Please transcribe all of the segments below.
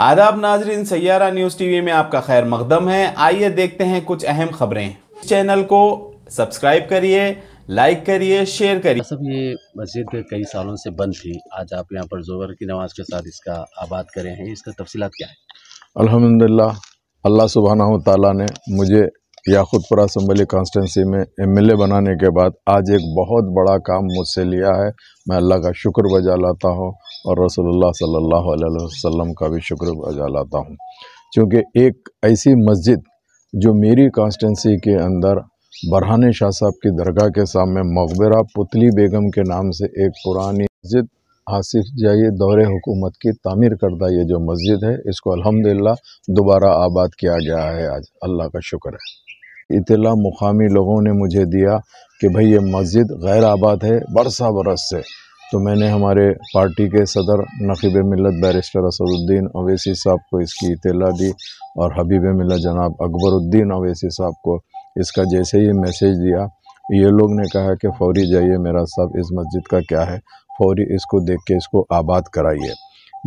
आदाब नाजरीन Saiyaara news TV में आपका खैर मकदम है आइए देखते हैं कुछ अहम खबरें चैनल को सब्सक्राइब करिए लाइक करिए शेयर करिए सब ये मस्जिद कई सालों से बंद थी आज आप यहाँ पर जोवर की नमाज के साथ इसका आबाद करें हैं इसका तफसीत क्या है अलहमदिल्ला अल्लाह सुबहाना तला ने मुझे याकूतपुरा असम्बली कॉन्स्टेंसी में एमएलए बनाने के बाद आज एक बहुत बड़ा काम मुझसे लिया है मैं अल्लाह का शुक्र बजा लाता हूँ और रसोल्ला सल्ला वसम का भी शुक्र बजा लाता हूँ क्योंकि एक ऐसी मस्जिद जो मेरी कॉन्स्टेंसी के अंदर बरहान शाह साहब की दरगाह के सामने मकबरा पुतली बेगम के नाम से एक पुरानी मस्जिद आसिफ जाइए दौरे हुकूमत की तामीर करदा ये जो मस्जिद है इसको अल्हम्दुलिल्लाह दोबारा आबाद किया गया है आज अल्लाह का शुक्र है इतला मुकामी लोगों ने मुझे दिया कि भाई ये मस्जिद गैर आबाद है बरसा बरस से तो मैंने हमारे पार्टी के सदर नकीब मिलत बैरिस्टर असदुद्दीन अवैसी साहब को इसकी इतला दी और हबीब मिलत जनाब अकबरुद्दीन अवैसी साहब को इसका जैसे ही मैसेज दिया ये लोग ने कहा कि फ़ौरी जाइए मेरा साहब इस मस्जिद का क्या है फ़ौरी इसको देख के इसको आबाद कराइए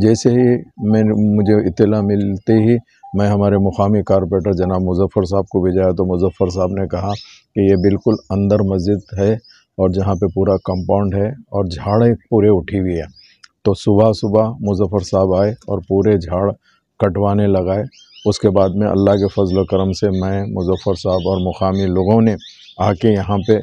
जैसे ही मैं मुझे इतला मिलते ही मैं हमारे मुकामी कॉरपोरेटर जनाब मुजफ़र साहब को भेजा तो मुजफ़र साहब ने कहा कि ये बिल्कुल अंदर मस्जिद है और जहाँ पे पूरा कंपाउंड है और झाड़ें पूरे उठी हुई है तो सुबह सुबह मुजफ़र साहब आए और पूरे झाड़ कटवाने लगाए उसके बाद में अल्लाह के फजल करम से मैं मुजफ़र साहब और मुकामी लोगों ने आके यहाँ पर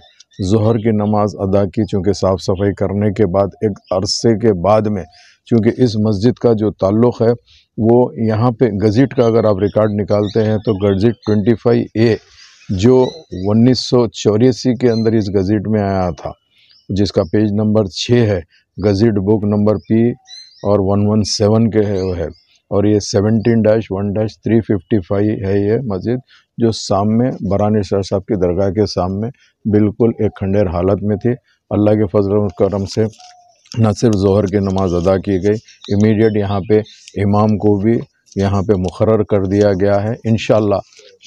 जहर की नमाज़ अदा की चूँकि साफ़ सफ़ाई करने के बाद एक अरसे के बाद में चूँकि इस मस्जिद का जो ताल्लुक़ है वो यहाँ पे गज़िट का अगर आप रिकॉर्ड निकालते हैं तो गज़िट 25 ए जो उन्नीस के अंदर इस गज़िट में आया था जिसका पेज नंबर छः है गज़िट बुक नंबर पी और 117 के है वो है और ये 17 dash one dash three fifty five है ये मस्जिद जो सामने बरानी शाह साहब की दरगाह के सामने बिल्कुल एक खंडेर हालत में थी अल्लाह के फजल करम से न सिर्फ ज़ोहर की नमाज़ अदा की गई इमीडिएट यहाँ पे इमाम को भी यहाँ पे मुकर कर दिया गया है इन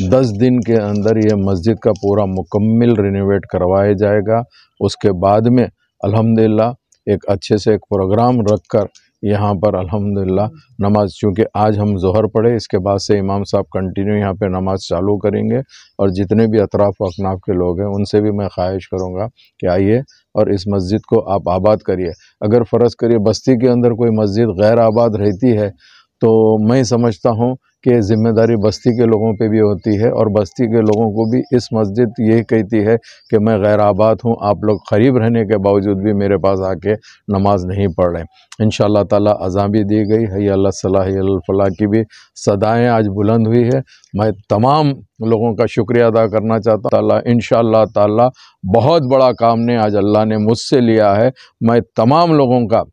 दस दिन के अंदर यह मस्जिद का पूरा मुकम्मल रिनोवेट करवाया जाएगा उसके बाद में अलहमदिल्ला एक अच्छे से एक प्रोग्राम रख कर यहाँ पर अल्हम्दुलिल्लाह नमाज़ चूँकि आज हम जहर पढ़े इसके बाद से इमाम साहब कंटिन्यू यहाँ पे नमाज़ चालू करेंगे और जितने भी अतराफ़ अकनाफ के लोग हैं उनसे भी मैं ख्वाहिश करूँगा कि आइए और इस मस्जिद को आप आबाद करिए अगर फ़र्ज़ करिए बस्ती के अंदर कोई मस्जिद गैर आबाद रहती है तो मैं समझता हूँ कि ज़िम्मेदारी बस्ती के लोगों पे भी होती है और बस्ती के लोगों को भी इस मस्जिद यही कहती है कि मैं गैर आबाद हूँ आप लोग करीब रहने के बावजूद भी मेरे पास आके नमाज़ नहीं पढ़ रहे इन ताला अज़ा भी दी गई है अल्लाह की भी सदाएँ आज बुलंद हुई है मैं तमाम लोगों का शुक्रिया अदा करना चाहता ताला इन ताला बहुत बड़ा काम ने आज अल्लाह ने मुझसे लिया है मैं तमाम लोगों का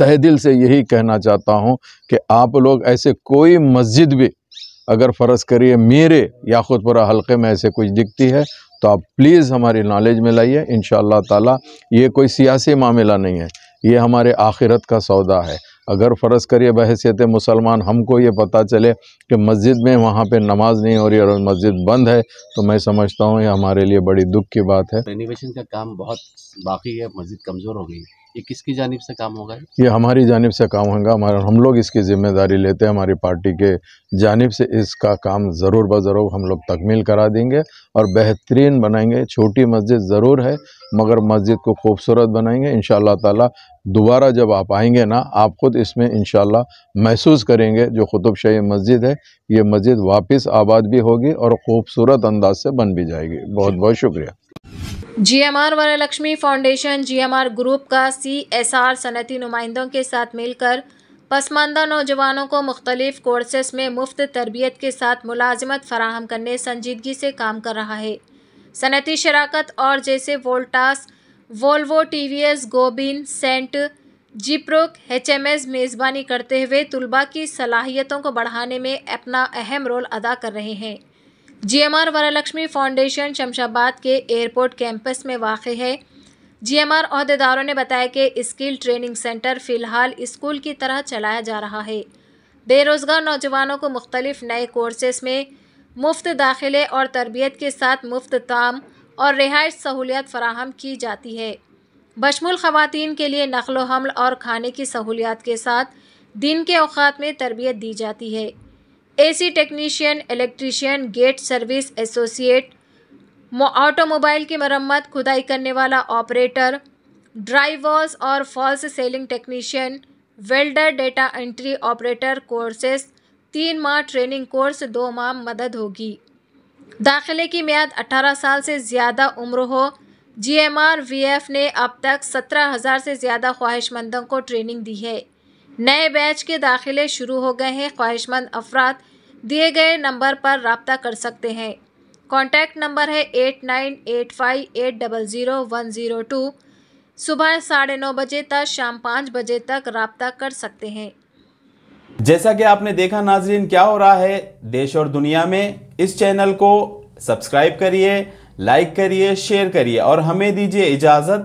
तह दिल से यही कहना चाहता हूँ कि आप लोग ऐसे कोई मस्जिद भी अगर फ़र्ज़ करिए मेरे या खुदपुरा हलक़े में ऐसे कुछ दिखती है तो आप प्लीज़ हमारी नॉलेज में लाइए इन ताला ये कोई सियासी मामला नहीं है ये हमारे आखिरत का सौदा है अगर फ़र्ज़ करिए बहसीत मुसलमान हमको ये पता चले कि मस्जिद में वहाँ पे नमाज नहीं हो रही और मस्जिद बंद है तो मैं समझता हूँ ये हमारे लिए बड़ी दुख की बात है रेनोवेशन का काम बहुत बाकी है मस्जिद कमज़ोर हो गई ये किसकी जानब से काम होगा ये हमारी जानब से काम होगा हमारा हम लोग इसकी ज़िम्मेदारी लेते हैं हमारी पार्टी के जानब से इसका काम ज़रूर बज़रूर हम लोग तकमील करा देंगे और बेहतरीन बनाएंगे छोटी मस्जिद ज़रूर है मगर मस्जिद को खूबसूरत बनाएंगे इन ताला दोबारा जब आप आएंगे ना आप ख़ुद इसमें इन महसूस करेंगे जो ख़ुतुब शाही मस्जिद है ये मस्जिद वापस आबाद भी होगी और ख़ूबसूरत अंदाज से बन भी जाएगी बहुत बहुत शुक्रिया GMR Varalakshmi foundation GMR group का सीएसआर सनती नुमाइंदों के साथ मिलकर पसमानदा नौजवानों को मुख्तलिफ कोर्सेस में मुफ्त तरबियत के साथ मुलाजमत फराहम करने संजीदगी से काम कर रहा है सनती शराकत और जैसे Voltas Volvo T V S Gobain Saint Gyproc H M S मेज़बानी करते हुए तलबा की सलाहियतों को बढ़ाने में अपना अहम रोल अदा कर रहे हैं जीएमआर वरलक्ष्मी फाउंडेशन शमशाबाद के एयरपोर्ट कैंपस में वाक़ है जीएमआर अहदेदारों ने बताया कि स्किल ट्रेनिंग सेंटर फ़िलहाल स्कूल की तरह चलाया जा रहा है बेरोज़गार नौजवानों को मुख्तलिफ़ नए कोर्सेस में मुफ्त दाखिले और तरबियत के साथ मुफ्त ताम और रिहाइश सहूलियत फराहम की जाती है बशमुल ख़वान के लिए नकलोहमल और खाने की सहूलियात के साथ दिन के अवात में तरबियत दी जाती है AC technician electrician guest service associate automobile की मरम्मत खुदाई करने वाला ऑपरेटर ड्राइवर्स और false ceiling technician welder data entry operator courses तीन माह ट्रेनिंग कोर्स दो माह मदद होगी दाखिले की म्याद 18 साल से ज़्यादा उम्र हो G M R V F ने अब तक सत्रह हज़ार से ज़्यादा ख्वाहिशमंदों को ट्रेनिंग दी है नए बैच के दाखिले शुरू हो गए हैं ख्वाहिशमंद अफराद दिए गए नंबर पर रबता कर सकते हैं कॉन्टैक्ट नंबर है eight nine eight five eight double zero one zero two सुबह साढ़े नौ बजे तक शाम पाँच बजे तक रबता कर सकते हैं जैसा कि आपने देखा नाजरीन क्या हो रहा है देश और दुनिया में इस चैनल को सब्सक्राइब करिए लाइक करिए शेयर करिए और हमें दीजिए इजाज़त